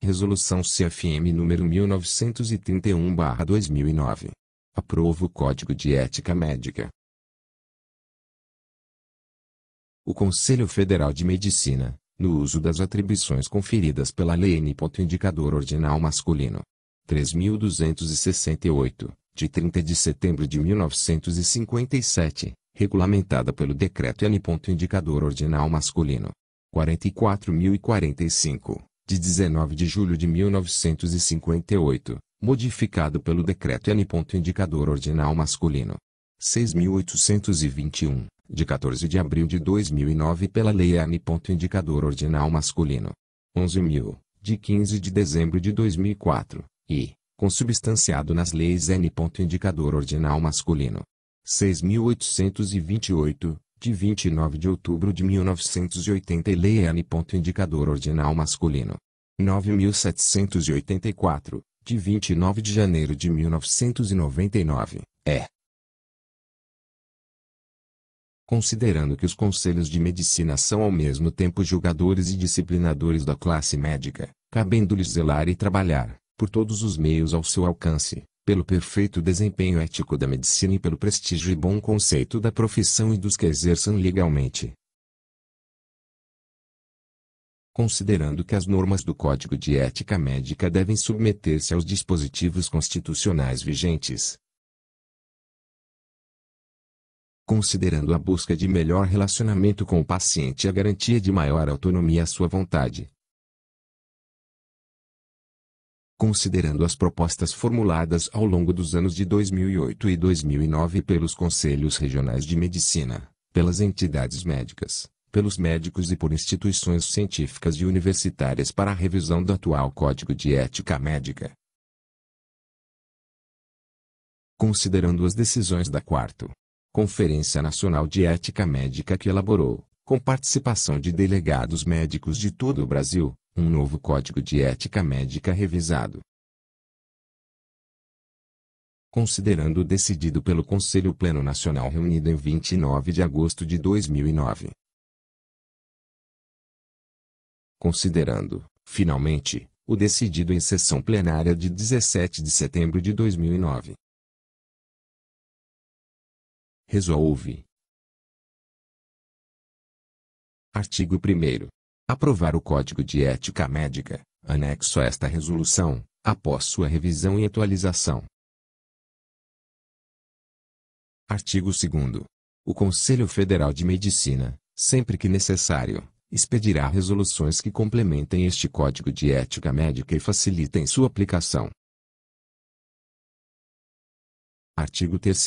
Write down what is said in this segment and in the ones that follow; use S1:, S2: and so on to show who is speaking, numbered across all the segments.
S1: Resolução CFM número 1931/2009. Aprova o Código de Ética Médica. O Conselho Federal de Medicina, no uso das atribuições conferidas pela Lei N. Indicador Ordinal Masculino 3268, de 30 de setembro de 1957, regulamentada pelo Decreto N. Indicador Ordinal Masculino 44045 de 19 de julho de 1958, modificado pelo decreto N. Indicador Ordinal Masculino 6821, de 14 de abril de 2009 pela Lei N. Indicador Ordinal Masculino 11000, de 15 de dezembro de 2004, e consubstanciado nas leis N. Indicador Ordinal Masculino 6.828, de 29 de outubro de 1980 e Lei N. Indicador Ordinal Masculino. 9784, de 29 de janeiro de 1999, é. Considerando que os conselhos de medicina são ao mesmo tempo julgadores e disciplinadores da classe médica, cabendo-lhes zelar e trabalhar, por todos os meios ao seu alcance, pelo perfeito desempenho ético da medicina e pelo prestígio e bom conceito da profissão e dos que exerçam legalmente. Considerando que as normas do Código de Ética Médica devem submeter-se aos dispositivos constitucionais vigentes. Considerando a busca de melhor relacionamento com o paciente e a garantia de maior autonomia à sua vontade considerando as propostas formuladas ao longo dos anos de 2008 e 2009 pelos Conselhos Regionais de Medicina, pelas entidades médicas, pelos médicos e por instituições científicas e universitárias para a revisão do atual Código de Ética Médica. Considerando as decisões da 4 Conferência Nacional de Ética Médica que elaborou, com participação de delegados médicos de todo o Brasil, um novo código de ética médica revisado. Considerando o decidido pelo Conselho Pleno Nacional reunido em 29 de agosto de 2009. Considerando, finalmente, o decidido em sessão plenária de 17 de setembro de 2009. Resolve. Artigo 1 aprovar o Código de Ética Médica, anexo a esta resolução, após sua revisão e atualização. Artigo 2 O Conselho Federal de Medicina, sempre que necessário, expedirá resoluções que complementem este Código de Ética Médica e facilitem sua aplicação. Artigo 3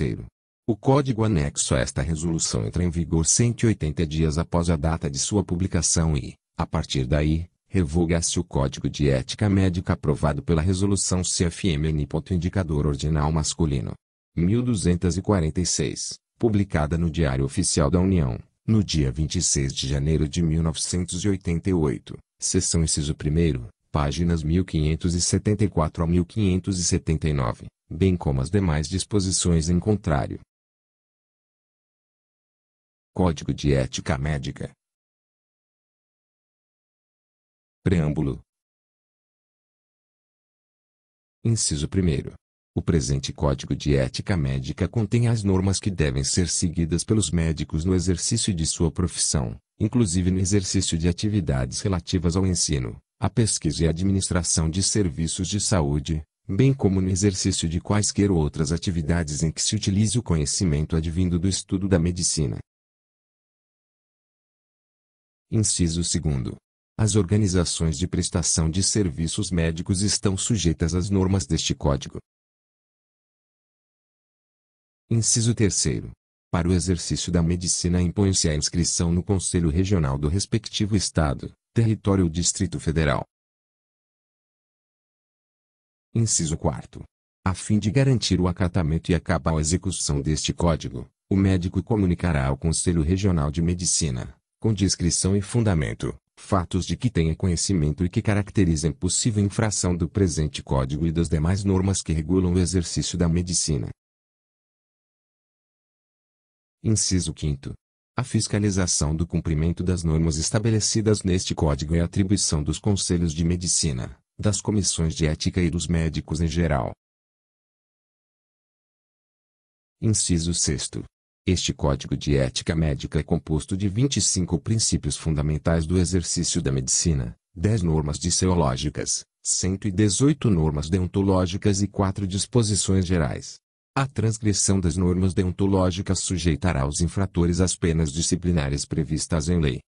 S1: o código anexo a esta resolução entra em vigor 180 dias após a data de sua publicação e, a partir daí, revoga-se o Código de Ética Médica aprovado pela Resolução CFMN. Indicador Ordinal Masculino. 1246, publicada no Diário Oficial da União, no dia 26 de janeiro de 1988, seção inciso 1, páginas 1574 a 1579, bem como as demais disposições em contrário. Código de Ética Médica Preâmbulo. Inciso 1. O presente Código de Ética Médica contém as normas que devem ser seguidas pelos médicos no exercício de sua profissão, inclusive no exercício de atividades relativas ao ensino, à pesquisa e à administração de serviços de saúde, bem como no exercício de quaisquer outras atividades em que se utilize o conhecimento advindo do estudo da medicina. Inciso 2. As organizações de prestação de serviços médicos estão sujeitas às normas deste Código. Inciso 3. Para o exercício da medicina impõe-se a inscrição no Conselho Regional do respectivo Estado, território ou Distrito Federal. Inciso 4. A fim de garantir o acatamento e acabar a execução deste Código, o médico comunicará ao Conselho Regional de Medicina, com discrição e fundamento, fatos de que tenha conhecimento e que caracterizem possível infração do presente Código e das demais normas que regulam o exercício da medicina. Inciso 5. A fiscalização do cumprimento das normas estabelecidas neste Código é atribuição dos Conselhos de Medicina, das Comissões de Ética e dos médicos em geral. Inciso 6. Este código de ética médica é composto de 25 princípios fundamentais do exercício da medicina, 10 normas disseológicas, 118 normas deontológicas e 4 disposições gerais. A transgressão das normas deontológicas sujeitará os infratores às penas disciplinares previstas em lei.